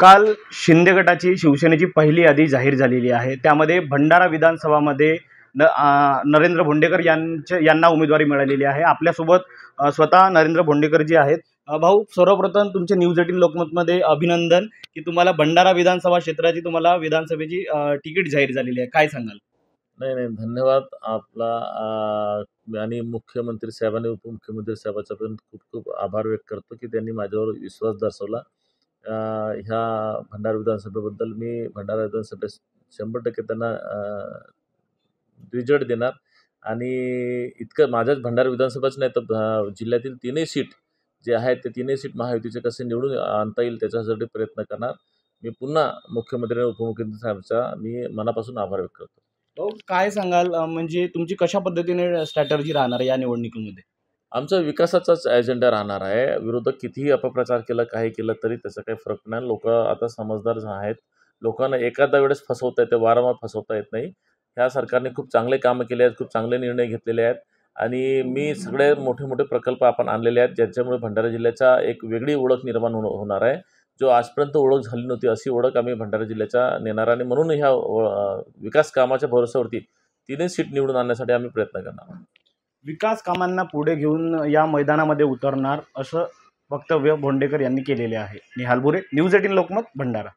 काल शिंदे गटाची शिवसेनेची पहिली यादी जाहीर झालेली आहे त्यामध्ये भंडारा विधानसभामध्ये न नरेंद्र भोंडेकर यांच्या यांना उमेदवारी मिळालेली आहे आपल्यासोबत स्वतः नरेंद्र भोंडेकर जे आहेत भाऊ सर्वप्रथम तुमचे न्यूज एटीन लोकमतमध्ये अभिनंदन की तुम्हाला भंडारा विधानसभा क्षेत्राची तुम्हाला विधानसभेची तिकीट जाहीर झालेली आहे काय सांगाल नाही नाही धन्यवाद आपला आणि मुख्यमंत्री साहेबांनी उपमुख्यमंत्री साहेबांचा पण खूप खूप आभार व्यक्त करतो की त्यांनी माझ्यावर विश्वास दर्शवला ह्या भंडारा विधानसभेबद्दल मी भंडारा विधानसभेत शंभर टक्के त्यांना रिजल्ट देणार आणि इतकं माझ्याच भंडारा विधानसभाच नाही तर जिल्ह्यातील तीनही सीट जे आहेत ते तीनही सीट महायुतीचे कसे निवडून आणता येईल त्याच्यासाठी प्रयत्न करणार मी पुन्हा मुख्यमंत्री आणि उपमुख्यमंत्री साहेबचा मी मनापासून आभार व्यक्त करतो काय सांगाल म्हणजे तुमची कशा पद्धतीने स्ट्रॅटर्जी राहणार या निवडणुकीमध्ये आमचा विकासाचाच एजेंडा राहणार आहे विरोधक कितीही अपप्रचार केला काही केलं तरी त्याचा काही फरक नाही लोक आता समजदार आहेत लोकांना एखादा वेळेस फसवता येते वारंवार फसवता येत नाही ह्या सरकारने खूप चांगले कामं केले आहेत खूप चांगले निर्णय घेतलेले आहेत आणि मी सगळे मोठे मोठे प्रकल्प आपण आणलेले आहेत ज्याच्यामुळे भंडारा जिल्ह्याचा एक वेगळी ओळख निर्माण हो होणार आहे जो आजपर्यंत ओळख झाली नव्हती अशी ओळख आम्ही भंडारा जिल्ह्याच्या नेणार आणि म्हणून ह्या विकास कामाच्या भरोशावरती तिने सीट निवडून आणण्यासाठी आम्ही प्रयत्न करणार आहोत विकास कामांना पुढे घेऊन या मैदानामध्ये उतरणार असं वक्तव्य भोंडेकर यांनी केलेले आहे निहाल न्यूज एटीन लोकमत भंडारा